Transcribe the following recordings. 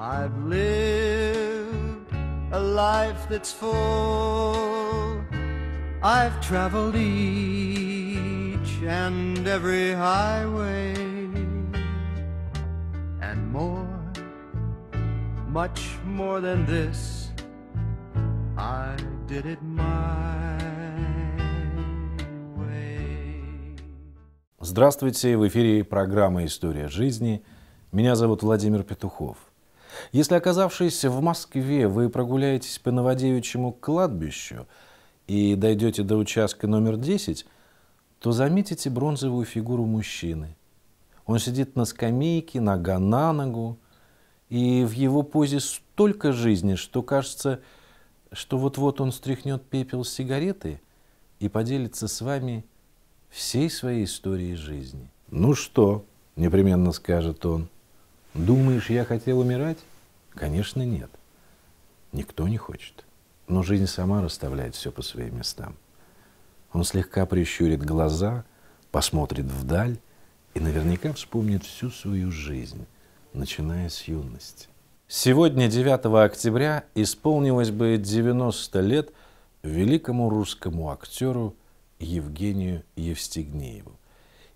I've lived a life that's full. I've traveled each and every highway and more, much more than this. I did it my way. Здравствуйте, в эфире программа «История жизни». Меня зовут Владимир Петухов. Если, оказавшись в Москве, вы прогуляетесь по Новодевичьему кладбищу и дойдете до участка номер 10, то заметите бронзовую фигуру мужчины. Он сидит на скамейке, нога на ногу, и в его позе столько жизни, что кажется, что вот-вот он стряхнет пепел с сигареты и поделится с вами всей своей историей жизни. «Ну что?» – непременно скажет он – Думаешь, я хотел умирать? Конечно, нет. Никто не хочет. Но жизнь сама расставляет все по своим местам. Он слегка прищурит глаза, посмотрит вдаль и наверняка вспомнит всю свою жизнь, начиная с юности. Сегодня, 9 октября, исполнилось бы 90 лет великому русскому актеру Евгению Евстигнееву.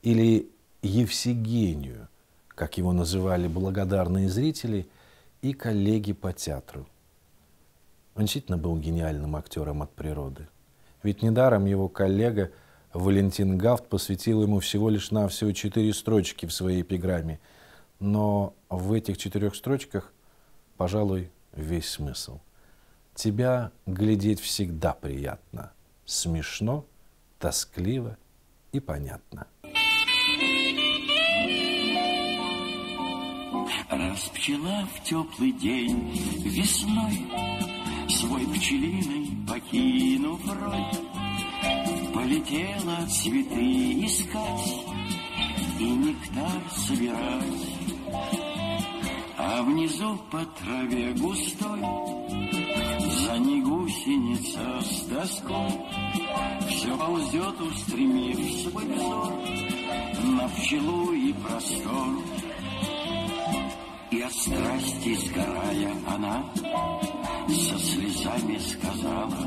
Или Евсигению, как его называли благодарные зрители и коллеги по театру. Он действительно был гениальным актером от природы. Ведь недаром его коллега Валентин Гафт посвятил ему всего лишь на всего четыре строчки в своей эпиграмме. Но в этих четырех строчках, пожалуй, весь смысл. Тебя глядеть всегда приятно, смешно, тоскливо и понятно. Раз пчела в теплый день весной Свой пчелиный покинув рой, Полетела цветы искать И нектар собирать. А внизу по траве густой За ней гусеница с доской Все ползет, устремив свой взор На пчелу и простор. И от страсти сгорая она Со слезами сказала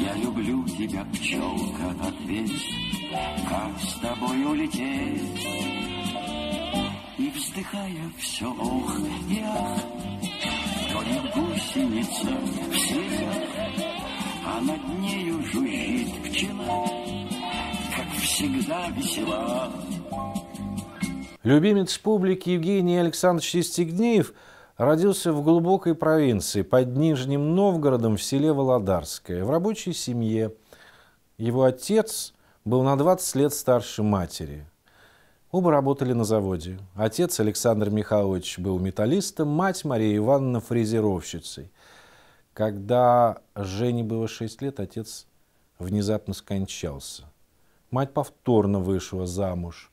Я люблю тебя, пчелка, ответь Как с тобой улететь И вздыхая все ох и ах То ли гусеница в слезах А над нею жужжит пчела Как всегда весела Любимец публики Евгений Александрович Истигнеев родился в глубокой провинции под Нижним Новгородом в селе Володарское в рабочей семье. Его отец был на 20 лет старше матери. Оба работали на заводе. Отец Александр Михайлович был металлистом, мать Мария Ивановна фрезеровщицей. Когда Жене было 6 лет, отец внезапно скончался. Мать повторно вышла замуж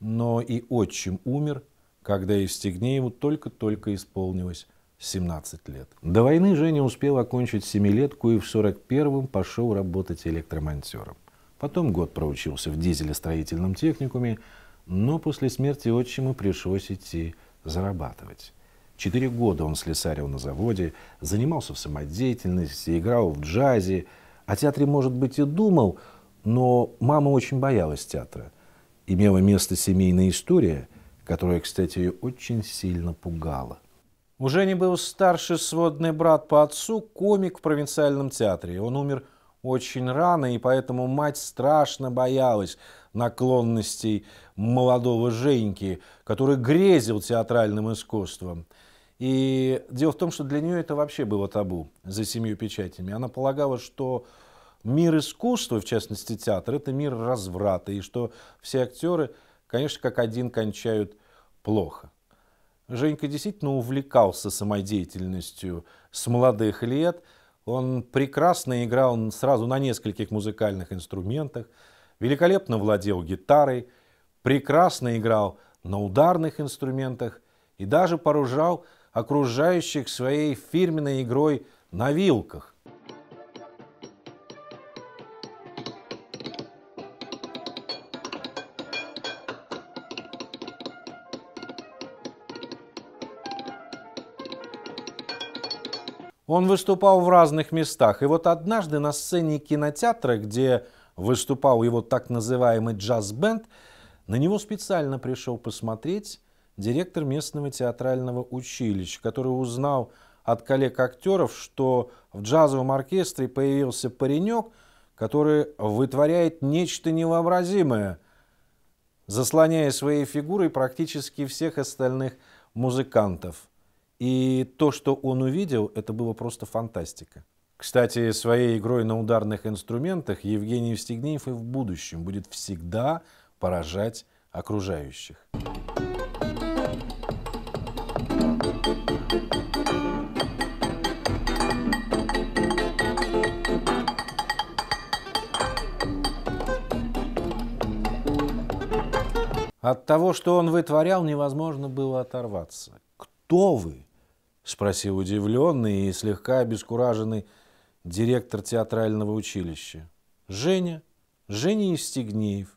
но и отчим умер, когда Евстигнееву только-только исполнилось 17 лет. До войны Женя успел окончить семилетку и в 41-м пошел работать электромонтером. Потом год проучился в дизелестроительном техникуме, но после смерти отчима пришлось идти зарабатывать. Четыре года он слесарил на заводе, занимался в самодеятельности, играл в джазе. О театре, может быть, и думал, но мама очень боялась театра – имела место семейная история, которая, кстати, ее очень сильно пугала. У Жени был старший сводный брат по отцу, комик в провинциальном театре. Он умер очень рано, и поэтому мать страшно боялась наклонностей молодого Женьки, который грезил театральным искусством. И дело в том, что для нее это вообще было табу за семью печатями. Она полагала, что мир искусства, в частности театр, это мир разврата, и что все актеры, конечно, как один кончают плохо. Женька действительно увлекался самодеятельностью с молодых лет. Он прекрасно играл сразу на нескольких музыкальных инструментах, великолепно владел гитарой, прекрасно играл на ударных инструментах и даже поружал окружающих своей фирменной игрой на вилках. Он выступал в разных местах. И вот однажды на сцене кинотеатра, где выступал его так называемый джаз-бенд, на него специально пришел посмотреть директор местного театрального училища, который узнал от коллег-актеров, что в джазовом оркестре появился паренек, который вытворяет нечто невообразимое, заслоняя своей фигурой практически всех остальных музыкантов. И то, что он увидел, это было просто фантастика. Кстати, своей игрой на ударных инструментах Евгений Евстигнеев и в будущем будет всегда поражать окружающих. От того, что он вытворял, невозможно было оторваться. Кто вы? Спросил удивленный и слегка обескураженный директор театрального училища. Женя, Женя Евстигнеев.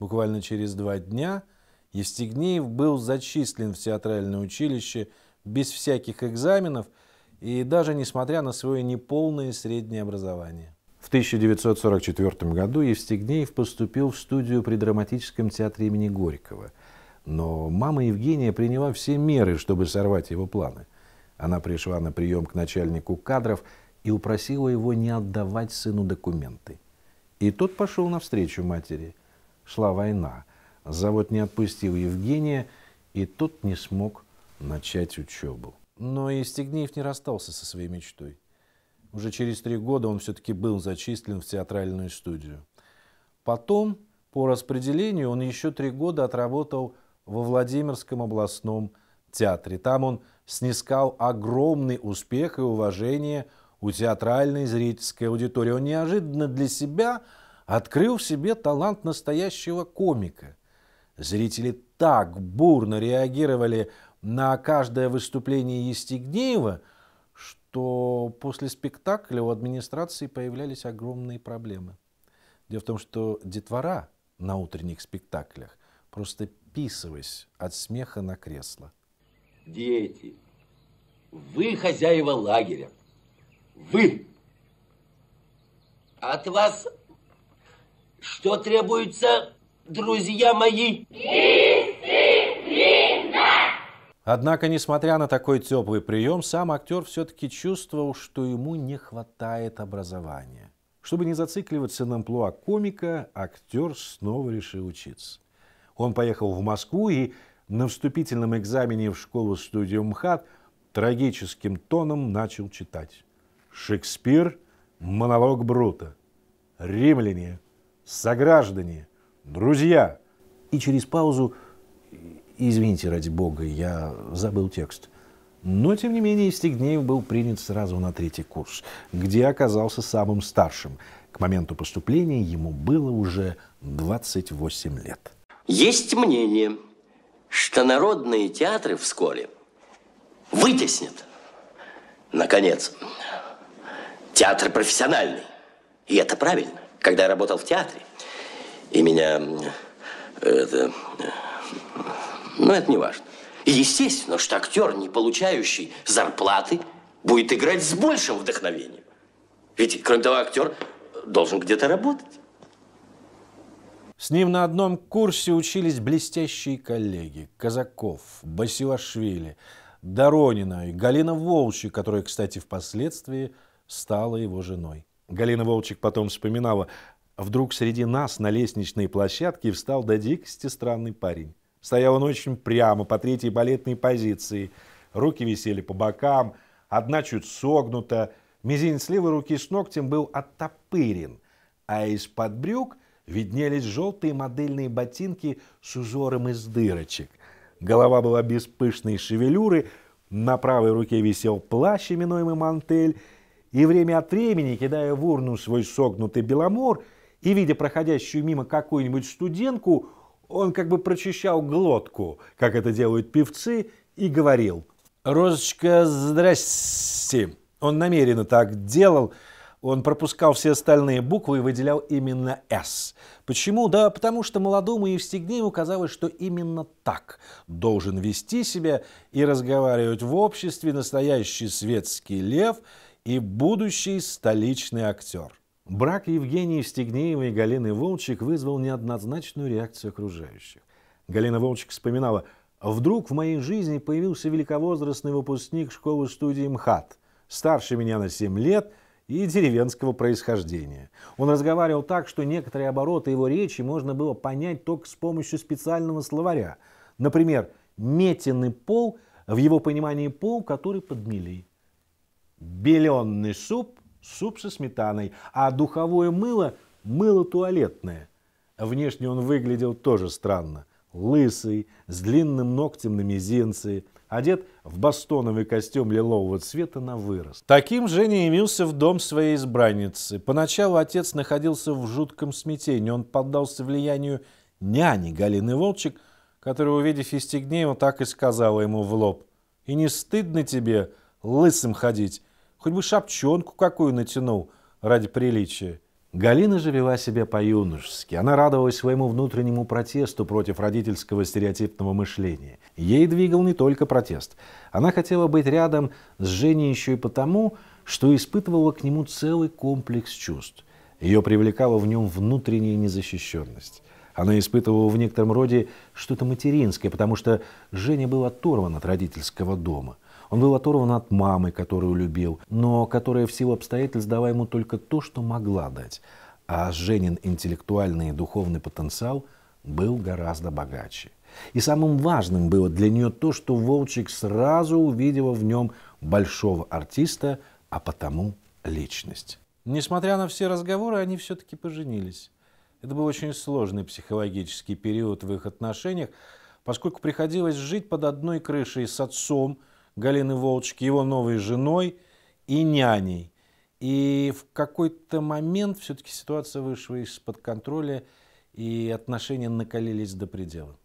Буквально через два дня Евстигнеев был зачислен в театральное училище без всяких экзаменов и даже несмотря на свое неполное среднее образование. В 1944 году Евстигнеев поступил в студию при драматическом театре имени Горького. Но мама Евгения приняла все меры, чтобы сорвать его планы. Она пришла на прием к начальнику кадров и упросила его не отдавать сыну документы. И тот пошел навстречу матери. Шла война. Завод не отпустил Евгения, и тот не смог начать учебу. Но и Стегниев не расстался со своей мечтой. Уже через три года он все-таки был зачислен в театральную студию. Потом, по распределению, он еще три года отработал во Владимирском областном театре. Там он снискал огромный успех и уважение у театральной зрительской аудитории. Он неожиданно для себя открыл в себе талант настоящего комика. Зрители так бурно реагировали на каждое выступление Естегнеева, что после спектакля у администрации появлялись огромные проблемы. Дело в том, что детвора на утренних спектаклях просто писалась от смеха на кресло дети, вы хозяева лагеря, вы. От вас что требуется, друзья мои? Дисциплина! Однако, несмотря на такой теплый прием, сам актер все-таки чувствовал, что ему не хватает образования. Чтобы не зацикливаться на амплуа комика, актер снова решил учиться. Он поехал в Москву и на вступительном экзамене в школу-студию МХАТ трагическим тоном начал читать. Шекспир, монолог Брута. Римляне, сограждане, друзья. И через паузу, извините ради бога, я забыл текст. Но, тем не менее, Стегнеев был принят сразу на третий курс, где оказался самым старшим. К моменту поступления ему было уже 28 лет. Есть мнение, что народные театры вскоре вытеснят, наконец, театр профессиональный. И это правильно. Когда я работал в театре, и меня это... Ну, это не важно. Естественно, что актер, не получающий зарплаты, будет играть с большим вдохновением. Ведь, кроме того, актер должен где-то работать. С ним на одном курсе учились блестящие коллеги Казаков, Басилашвили, Доронина и Галина Волчик, которая, кстати, впоследствии стала его женой. Галина Волчик потом вспоминала, вдруг среди нас на лестничной площадке встал до дикости странный парень. Стоял он очень прямо, по третьей балетной позиции. Руки висели по бокам, одна чуть согнута. Мизинец левой руки с ногтем был оттопырен, а из-под брюк виднелись желтые модельные ботинки с узором из дырочек. Голова была без пышной шевелюры, на правой руке висел плащ, именуемый мантель, и время от времени, кидая в урну свой согнутый беломор и видя проходящую мимо какую-нибудь студентку, он как бы прочищал глотку, как это делают певцы, и говорил «Розочка, здрасте!» Он намеренно так делал – он пропускал все остальные буквы и выделял именно «С». Почему? Да потому что молодому Евстигнееву казалось, что именно так должен вести себя и разговаривать в обществе настоящий светский лев и будущий столичный актер. Брак Евгении Евстигнеевой и Галины Волчек вызвал неоднозначную реакцию окружающих. Галина Волчек вспоминала – Вдруг в моей жизни появился великовозрастный выпускник школы-студии МХАТ. Старше меня на 7 лет, и деревенского происхождения. Он разговаривал так, что некоторые обороты его речи можно было понять только с помощью специального словаря. Например, метенный пол, в его понимании пол, который подмели. Беленный суп, суп со сметаной, а духовое мыло – мыло туалетное. Внешне он выглядел тоже странно. Лысый, с длинным ногтем на мизинце – одет в бастоновый костюм лилового цвета на вырос. Таким Женя явился в дом своей избранницы. Поначалу отец находился в жутком смятении. Он поддался влиянию няни Галины Волчек, которая, увидев Евстигнеева, так и сказала ему в лоб. «И не стыдно тебе лысым ходить? Хоть бы шапчонку какую натянул ради приличия». Галина же вела себя по-юношески. Она радовалась своему внутреннему протесту против родительского стереотипного мышления. Ей двигал не только протест. Она хотела быть рядом с Женей еще и потому, что испытывала к нему целый комплекс чувств. Ее привлекала в нем внутренняя незащищенность. Она испытывала в некотором роде что-то материнское, потому что Женя был оторван от родительского дома. Он был оторван от мамы, которую любил, но которая в силу обстоятельств дала ему только то, что могла дать. А Женин интеллектуальный и духовный потенциал был гораздо богаче. И самым важным было для нее то, что Волчик сразу увидела в нем большого артиста, а потому личность. Несмотря на все разговоры, они все-таки поженились. Это был очень сложный психологический период в их отношениях, поскольку приходилось жить под одной крышей с отцом – Галины Волочки его новой женой и няней. И в какой-то момент все-таки ситуация вышла из-под контроля, и отношения накалились до предела.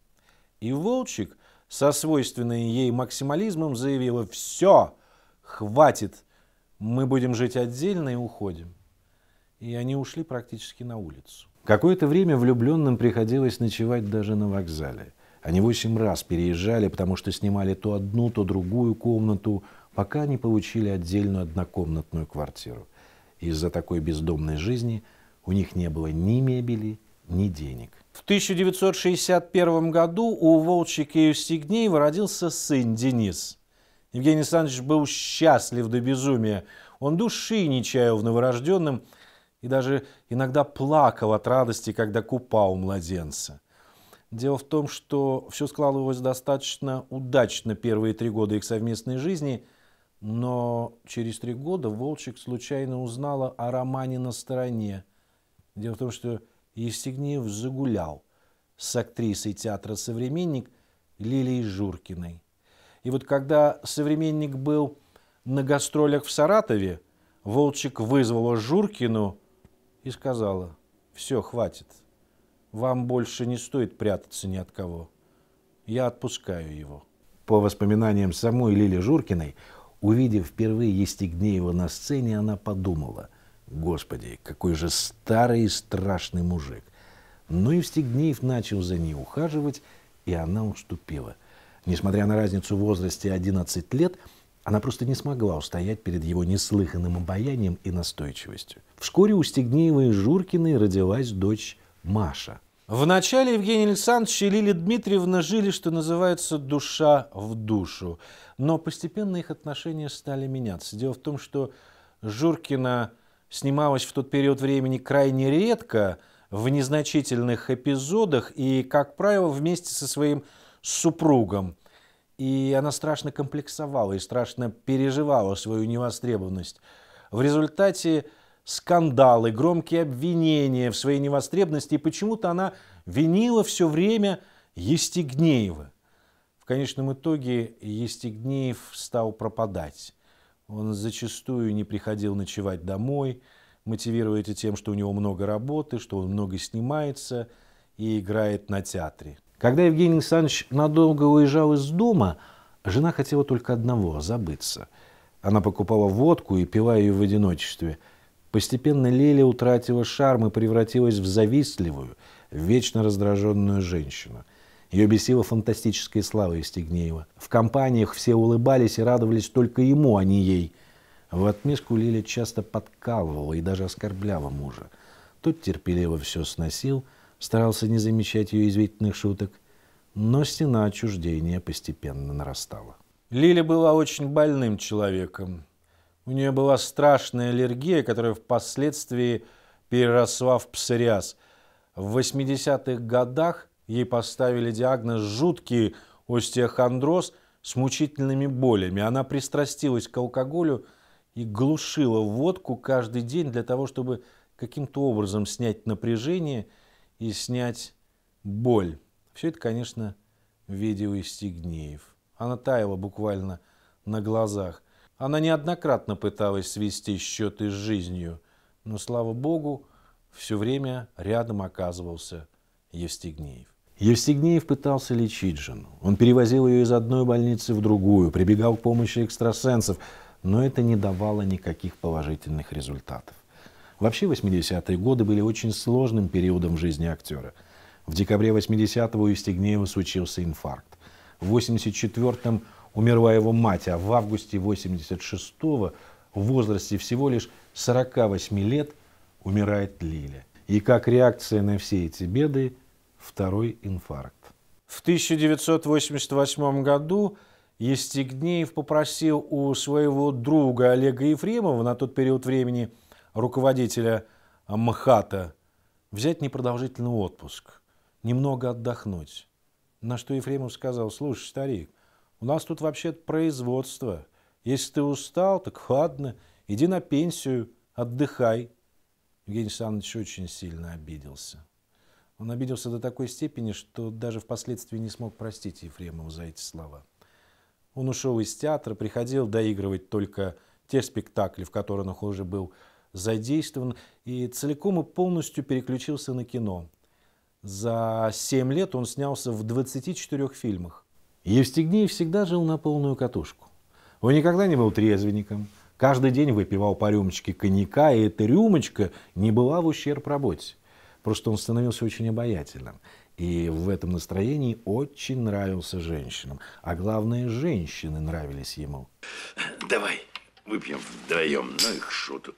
И Волчик со свойственным ей максимализмом заявила «Все, хватит, мы будем жить отдельно и уходим». И они ушли практически на улицу. Какое-то время влюбленным приходилось ночевать даже на вокзале. Они восемь раз переезжали, потому что снимали то одну, то другую комнату, пока не получили отдельную однокомнатную квартиру. Из-за такой бездомной жизни у них не было ни мебели, ни денег. В 1961 году у Волчика и Евстигнеева родился сын Денис. Евгений Александрович был счастлив до безумия. Он души не чаял в новорожденном и даже иногда плакал от радости, когда купал младенца. Дело в том, что все складывалось достаточно удачно первые три года их совместной жизни, но через три года Волчек случайно узнала о романе на стороне. Дело в том, что Евстигнеев загулял с актрисой театра «Современник» Лилией Журкиной. И вот когда «Современник» был на гастролях в Саратове, Волчек вызвала Журкину и сказала «Все, хватит, вам больше не стоит прятаться ни от кого. Я отпускаю его. По воспоминаниям самой Лили Журкиной, увидев впервые Естегнеева на сцене, она подумала, «Господи, какой же старый и страшный мужик!» Но ну Евстигнеев начал за ней ухаживать, и она уступила. Несмотря на разницу в возрасте 11 лет, она просто не смогла устоять перед его неслыханным обаянием и настойчивостью. Вскоре у Стегнеевой и Журкиной родилась дочь Маша. Вначале Евгений Александрович и Лилия Дмитриевна жили, что называется, душа в душу. Но постепенно их отношения стали меняться. Дело в том, что Журкина снималась в тот период времени крайне редко, в незначительных эпизодах и, как правило, вместе со своим супругом. И она страшно комплексовала и страшно переживала свою невостребованность. В результате скандалы, громкие обвинения в своей невостребности, и почему-то она винила все время Естегнеева. В конечном итоге Естегнеев стал пропадать. Он зачастую не приходил ночевать домой, мотивируя это тем, что у него много работы, что он много снимается и играет на театре. Когда Евгений Александрович надолго уезжал из дома, жена хотела только одного – забыться. Она покупала водку и пила ее в одиночестве – Постепенно Лилия утратила шарм и превратилась в завистливую, вечно раздраженную женщину. Ее бесила фантастическая слава Евстигнеева. В компаниях все улыбались и радовались только ему, а не ей. В отместку Лиля часто подкалывала и даже оскорбляла мужа. Тот терпеливо все сносил, старался не замечать ее извительных шуток, но стена отчуждения постепенно нарастала. Лиля была очень больным человеком. У нее была страшная аллергия, которая впоследствии переросла в псориаз. В 80-х годах ей поставили диагноз «жуткий остеохондроз» с мучительными болями. Она пристрастилась к алкоголю и глушила водку каждый день для того, чтобы каким-то образом снять напряжение и снять боль. Все это, конечно, видел Истигнеев. Она таяла буквально на глазах. Она неоднократно пыталась свести счеты с жизнью, но, слава богу, все время рядом оказывался Евстигнеев. Евстигнеев пытался лечить жену. Он перевозил ее из одной больницы в другую, прибегал к помощи экстрасенсов, но это не давало никаких положительных результатов. Вообще 80-е годы были очень сложным периодом в жизни актера. В декабре 80-го у Евстигнеева случился инфаркт. В 84-м умерла его мать, а в августе 86-го в возрасте всего лишь 48 лет умирает Лиля. И как реакция на все эти беды – второй инфаркт. В 1988 году Естегнеев попросил у своего друга Олега Ефремова, на тот период времени руководителя МХАТа, взять непродолжительный отпуск, немного отдохнуть. На что Ефремов сказал, слушай, старик, у нас тут вообще производство. Если ты устал, так ладно, иди на пенсию, отдыхай. Евгений Александрович очень сильно обиделся. Он обиделся до такой степени, что даже впоследствии не смог простить Ефремову за эти слова. Он ушел из театра, приходил доигрывать только те спектакли, в которых он уже был задействован, и целиком и полностью переключился на кино. За 7 лет он снялся в 24 фильмах. Евстигнеев всегда жил на полную катушку. Он никогда не был трезвенником, каждый день выпивал по рюмочке коньяка, и эта рюмочка не была в ущерб работе. Просто он становился очень обаятельным. И в этом настроении очень нравился женщинам. А главное, женщины нравились ему. Давай, выпьем вдвоем, ну их шуту.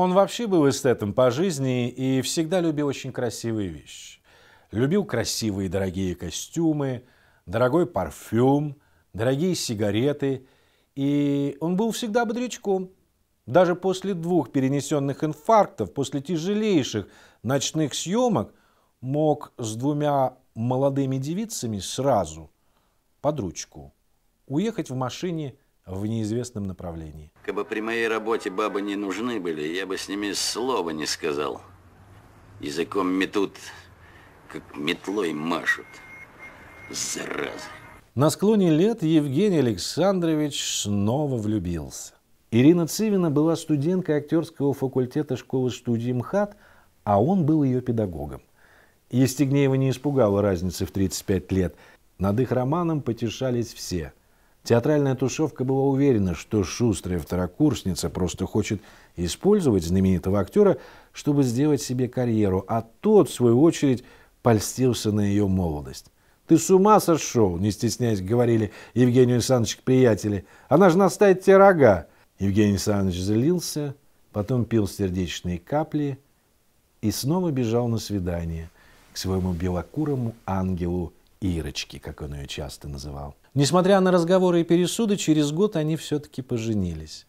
Он вообще был эстетом по жизни и всегда любил очень красивые вещи. Любил красивые дорогие костюмы, дорогой парфюм, дорогие сигареты. И он был всегда бодрячком. Даже после двух перенесенных инфарктов, после тяжелейших ночных съемок, мог с двумя молодыми девицами сразу под ручку уехать в машине в неизвестном направлении. Кабы при моей работе бабы не нужны были, я бы с ними слова не сказал. Языком метут, как метлой машут. Заразы. На склоне лет Евгений Александрович снова влюбился. Ирина Цивина была студенткой актерского факультета школы-студии МХАТ, а он был ее педагогом. Евстигнеева не испугала разницы в 35 лет. Над их романом потешались все – Театральная тушевка была уверена, что шустрая второкурсница просто хочет использовать знаменитого актера, чтобы сделать себе карьеру, а тот, в свою очередь, польстился на ее молодость. «Ты с ума сошел?» – не стесняясь говорили Евгению Александровичу приятели. «Она же наставит тебе рога!» Евгений Александрович злился, потом пил сердечные капли и снова бежал на свидание к своему белокурому ангелу Ирочке, как он ее часто называл. Несмотря на разговоры и пересуды, через год они все-таки поженились.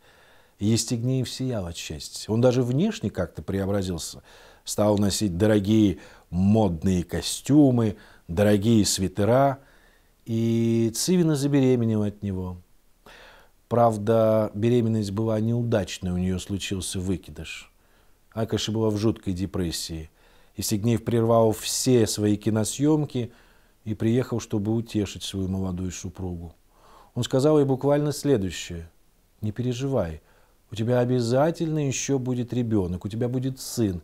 Естегнеев сиял от счастья. Он даже внешне как-то преобразился. Стал носить дорогие модные костюмы, дорогие свитера. И Цивина забеременела от него. Правда, беременность была неудачной, у нее случился выкидыш. Акаша была в жуткой депрессии. Естегнеев прервал все свои киносъемки – и приехал, чтобы утешить свою молодую супругу. Он сказал ей буквально следующее. «Не переживай, у тебя обязательно еще будет ребенок, у тебя будет сын,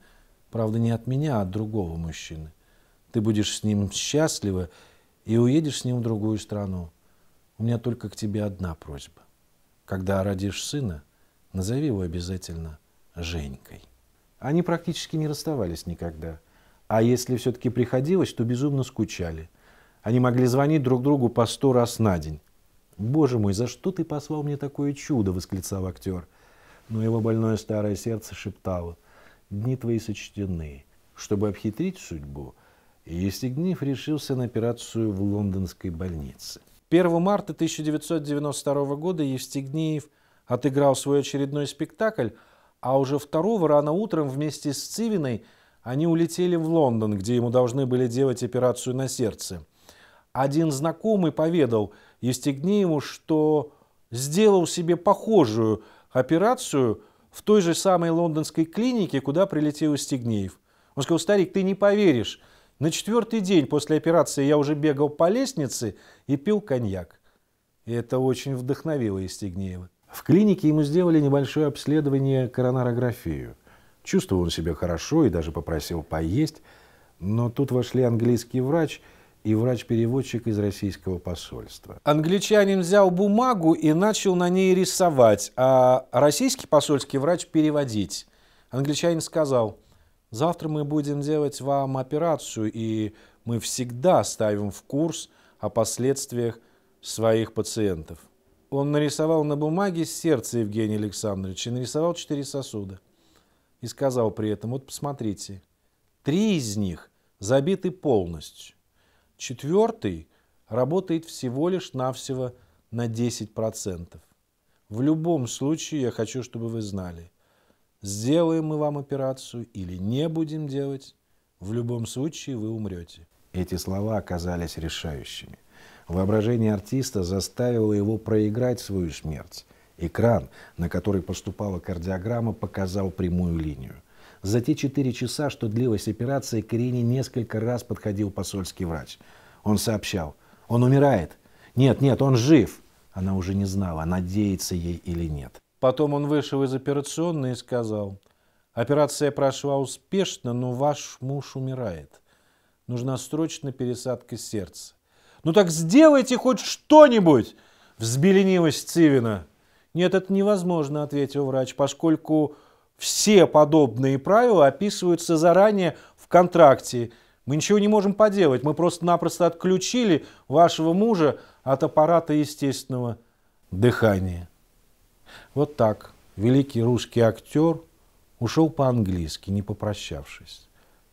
правда, не от меня, а от другого мужчины. Ты будешь с ним счастлива и уедешь с ним в другую страну. У меня только к тебе одна просьба. Когда родишь сына, назови его обязательно Женькой». Они практически не расставались никогда. А если все-таки приходилось, то безумно скучали. Они могли звонить друг другу по сто раз на день. «Боже мой, за что ты послал мне такое чудо?» – восклицал актер. Но его больное старое сердце шептало. «Дни твои сочтены. Чтобы обхитрить судьбу, Евстигнев решился на операцию в лондонской больнице. 1 марта 1992 года Евстигнеев отыграл свой очередной спектакль, а уже второго рано утром вместе с Цивиной они улетели в Лондон, где ему должны были делать операцию на сердце – один знакомый поведал Евстигнееву, что сделал себе похожую операцию в той же самой лондонской клинике, куда прилетел Евстигнеев. Он сказал, старик, ты не поверишь, на четвертый день после операции я уже бегал по лестнице и пил коньяк. И это очень вдохновило Евстигнеева. В клинике ему сделали небольшое обследование коронарографию. Чувствовал он себя хорошо и даже попросил поесть, но тут вошли английский врач – и врач-переводчик из российского посольства. Англичанин взял бумагу и начал на ней рисовать, а российский посольский врач переводить. Англичанин сказал, завтра мы будем делать вам операцию, и мы всегда ставим в курс о последствиях своих пациентов. Он нарисовал на бумаге сердце Евгения Александровича и нарисовал четыре сосуда. И сказал при этом, вот посмотрите, три из них забиты полностью. Четвертый работает всего лишь навсего на 10%. В любом случае я хочу, чтобы вы знали, сделаем мы вам операцию или не будем делать, в любом случае вы умрете. Эти слова оказались решающими. Воображение артиста заставило его проиграть свою смерть. Экран, на который поступала кардиограмма, показал прямую линию. За те четыре часа, что длилась операция, к Ирине несколько раз подходил посольский врач. Он сообщал, он умирает. Нет, нет, он жив. Она уже не знала, надеется ей или нет. Потом он вышел из операционной и сказал, операция прошла успешно, но ваш муж умирает. Нужна срочная пересадка сердца. «Ну так сделайте хоть что-нибудь!» – взбеленилась Цивина. «Нет, это невозможно», – ответил врач, – «поскольку все подобные правила описываются заранее в контракте. Мы ничего не можем поделать, мы просто-напросто отключили вашего мужа от аппарата естественного дыхания. Вот так великий русский актер ушел по-английски, не попрощавшись.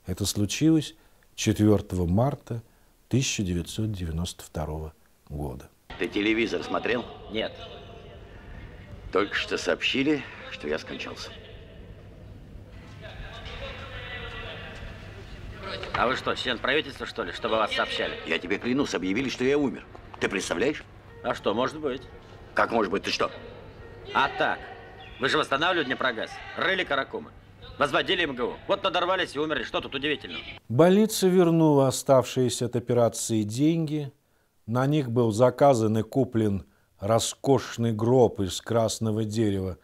Это случилось 4 марта 1992 года. Ты телевизор смотрел? Нет. Только что сообщили, что я скончался. А вы что, член правительства, что ли, чтобы вас сообщали? Я тебе клянусь, объявили, что я умер. Ты представляешь? А что, может быть. Как может быть? Ты что? А так. Вы же восстанавливали Днепрогаз, рыли каракумы. Возводили МГУ. Вот надорвались и умерли. Что тут удивительного? Больница вернула оставшиеся от операции деньги. На них был заказан и куплен роскошный гроб из красного дерева.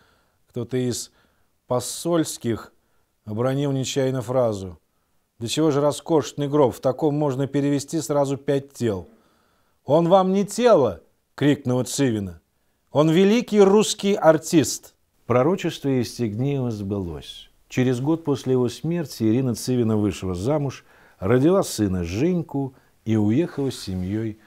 Кто-то из посольских обронил нечаянно фразу – до чего же роскошный гроб, в таком можно перевести сразу пять тел. «Он вам не тело!» – крикнула Цивина. «Он великий русский артист!» Пророчество Евстигнеева сбылось. Через год после его смерти Ирина Цивина вышла замуж, родила сына Женьку и уехала с семьей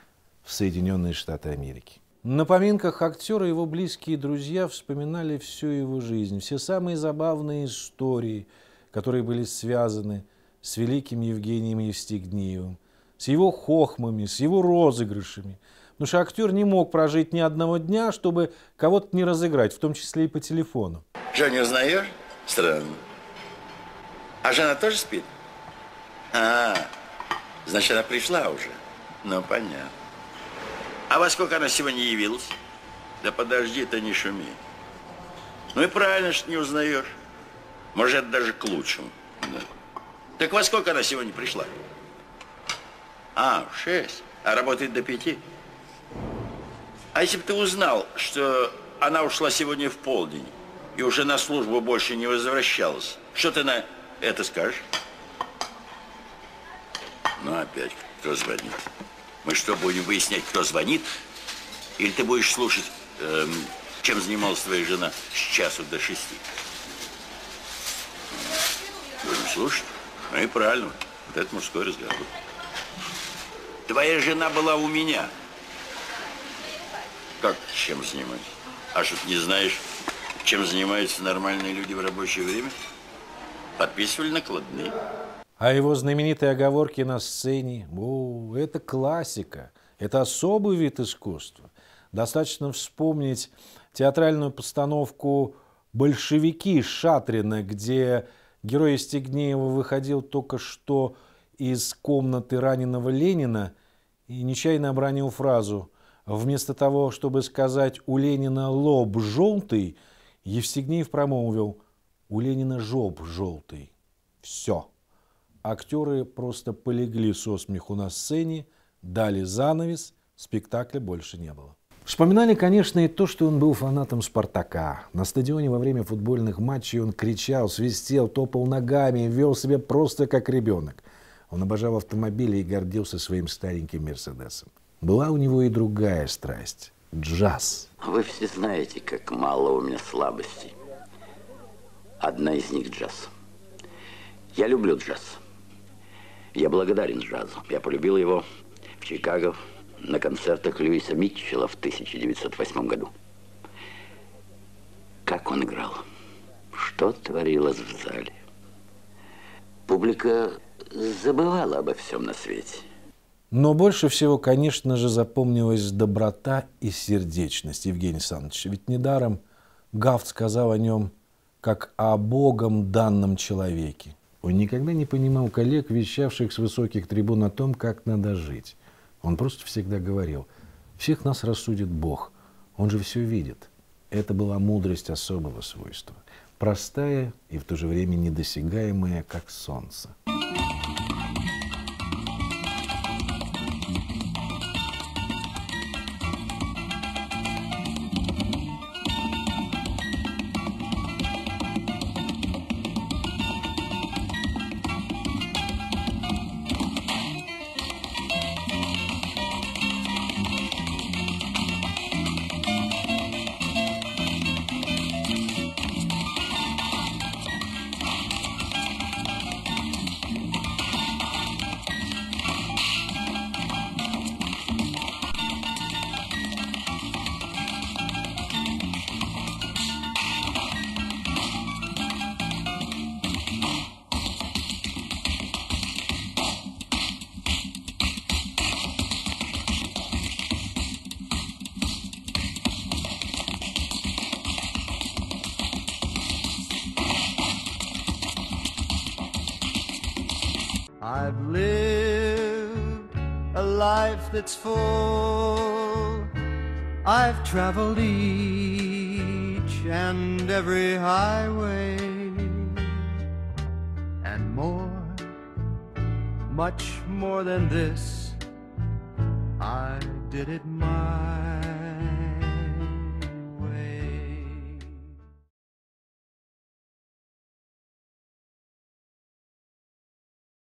в Соединенные Штаты Америки. На поминках актера его близкие друзья вспоминали всю его жизнь, все самые забавные истории, которые были связаны с великим Евгением Евстигниевым, с его хохмами, с его розыгрышами. Потому что актер не мог прожить ни одного дня, чтобы кого-то не разыграть, в том числе и по телефону. Женю узнаешь? Странно. А жена тоже спит? А, значит, она пришла уже. Ну, понятно. А во сколько она сегодня явилась? Да подожди ты, не шуми. Ну и правильно, что не узнаешь. Может, это даже к лучшему. Да. Так во сколько она сегодня пришла? А, в шесть. А работает до пяти. А если бы ты узнал, что она ушла сегодня в полдень и уже на службу больше не возвращалась, что ты на это скажешь? Ну, опять, кто звонит? Мы что, будем выяснять, кто звонит? Или ты будешь слушать, эм, чем занималась твоя жена с часу до шести? Будем слушать? Ну и правильно. Вот это мужской разговор. Твоя жена была у меня. Как чем занимаюсь? А что ты не знаешь, чем занимаются нормальные люди в рабочее время? Подписывали накладные. А его знаменитые оговорки на сцене, о, это классика, это особый вид искусства. Достаточно вспомнить театральную постановку «Большевики» Шатрина, где Герой Стегнеева выходил только что из комнаты раненого Ленина и нечаянно обронил фразу. Вместо того, чтобы сказать «у Ленина лоб желтый», Евстигнеев промолвил «у Ленина жоп желтый». Все. Актеры просто полегли со смеху на сцене, дали занавес, спектакля больше не было. Вспоминали, конечно, и то, что он был фанатом «Спартака». На стадионе во время футбольных матчей он кричал, свистел, топал ногами, вел себя просто как ребенок. Он обожал автомобили и гордился своим стареньким «Мерседесом». Была у него и другая страсть – джаз. Вы все знаете, как мало у меня слабостей. Одна из них – джаз. Я люблю джаз. Я благодарен джазу. Я полюбил его в Чикаго, на концертах Льюиса Митчелла в 1908 году. Как он играл, что творилось в зале. Публика забывала обо всем на свете. Но больше всего, конечно же, запомнилась доброта и сердечность Евгения Александровича. Ведь недаром Гафт сказал о нем как о Богом данном человеке. Он никогда не понимал коллег, вещавших с высоких трибун о том, как надо жить. Он просто всегда говорил, всех нас рассудит Бог, Он же все видит. Это была мудрость особого свойства, простая и в то же время недосягаемая, как солнце. that's full. I've traveled each and every highway and more, much more than this.